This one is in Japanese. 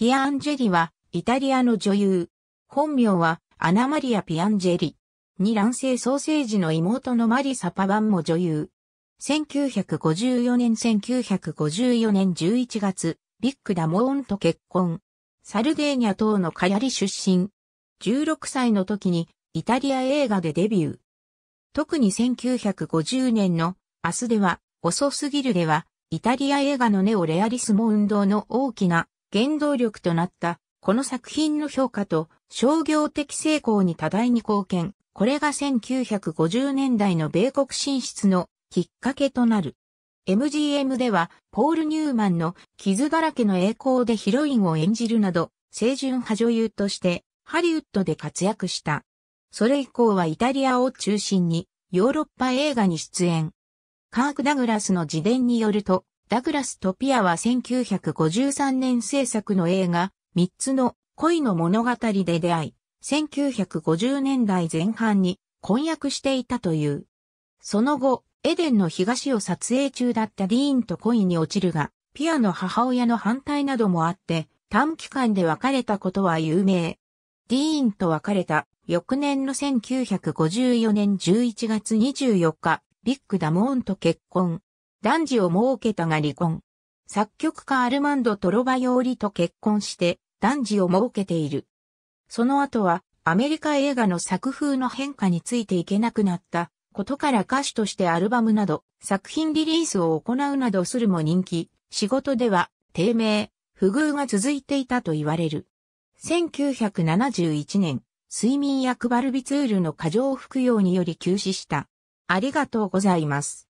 ピアンジェリは、イタリアの女優。本名は、アナマリア・ピアンジェリ。二卵性ソーセージの妹のマリサ・パバンも女優。1954年1954年11月、ビッグ・ダモーンと結婚。サルデーニャ島のカヤリ出身。16歳の時にイタリア映画でデビュー。特に1950年の明日では遅すぎるではイタリア映画のネオレアリスモ運動の大きな原動力となった、この作品の評価と商業的成功に多大に貢献。これが1950年代の米国進出のきっかけとなる。MGM では、ポール・ニューマンの傷だらけの栄光でヒロインを演じるなど、清純派女優としてハリウッドで活躍した。それ以降はイタリアを中心にヨーロッパ映画に出演。カーク・ダグラスの自伝によると、ダグラス・トピアは1953年制作の映画、三つの恋の物語で出会い、1950年代前半に婚約していたという。その後、エデンの東を撮影中だったディーンと恋に落ちるが、ピアの母親の反対などもあって、短期間で別れたことは有名。ディーンと別れた翌年の1954年11月24日、ビッグ・ダモーンと結婚。男児を設けたが離婚。作曲家アルマンド・トロバヨーリと結婚して、男児を設けている。その後は、アメリカ映画の作風の変化についていけなくなったことから歌手としてアルバムなど作品リリースを行うなどするも人気、仕事では低迷、不遇が続いていたと言われる。1971年、睡眠薬バルビツールの過剰服用により休止した。ありがとうございます。